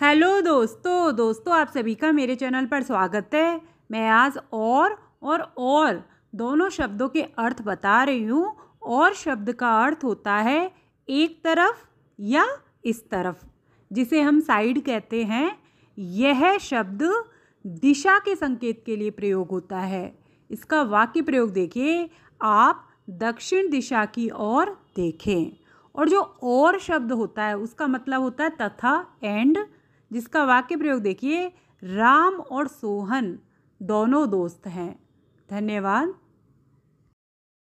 hello दोस्तों दोस्तों आप सभी का मेरे चैनल पर स्वागत है मैं आज और और और दोनों शब्दों के अर्थ बता रही हूँ और शब्द का अर्थ होता है एक तरफ या इस तरफ जिसे हम साइड कहते हैं यह शब्द दिशा के संकेत के लिए प्रयोग होता है इसका वाक्य प्रयोग देखिए आप दक्षिण दिशा की ओर देखें और जो और शब्द होता है उसका मतलब होता है तथा एंड जिसका वाक्य प्रयोग देखिए राम और सोहन दोनों दोस्त हैं धन्यवाद